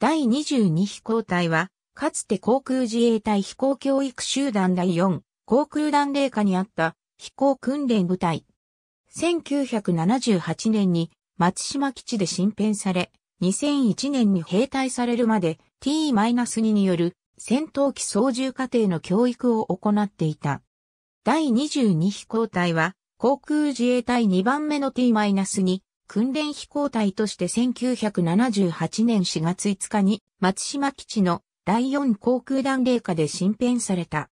第22飛行隊は、かつて航空自衛隊飛行教育集団第4、航空団霊下にあった飛行訓練部隊。1978年に松島基地で新編され、2001年に兵隊されるまで T-2 による戦闘機操縦過程の教育を行っていた。第22飛行隊は航空自衛隊2番目の T-2 訓練飛行隊として1978年4月5日に松島基地の第4航空団霊下で新編された。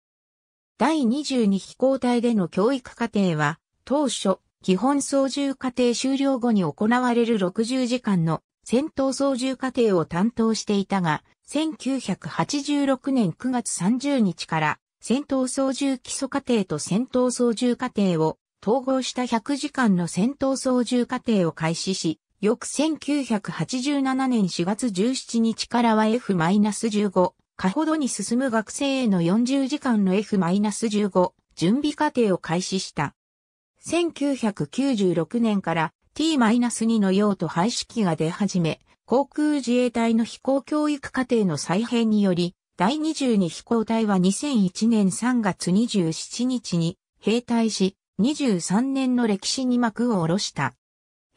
第22飛行隊での教育課程は、当初、基本操縦課程終了後に行われる60時間の戦闘操縦課程を担当していたが、1986年9月30日から戦闘操縦基礎課程と戦闘操縦課程を統合した100時間の戦闘操縦過程を開始し、翌1987年4月17日からは F-15 かほどに進む学生への40時間の F-15 準備過程を開始した。1996年から T-2 の用途廃止機が出始め、航空自衛隊の飛行教育課程の再編により、第22飛行隊は2001年3月27日に兵隊し、23年の歴史に幕を下ろした。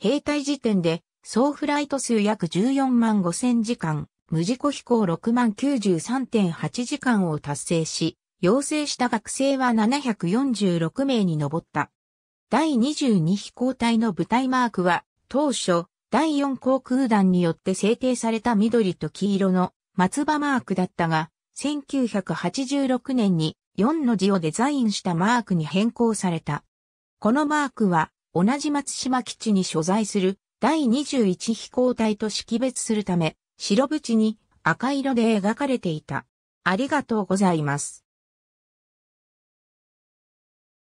兵隊時点で、総フライト数約14万5千時間、無事故飛行6万93.8時間を達成し、要請した学生は746名に上った。第22飛行隊の部隊マークは、当初、第4航空団によって制定された緑と黄色の松葉マークだったが、1986年に4の字をデザインしたマークに変更された。このマークは、同じ松島基地に所在する第21飛行隊と識別するため、白縁に赤色で描かれていた。ありがとうございます。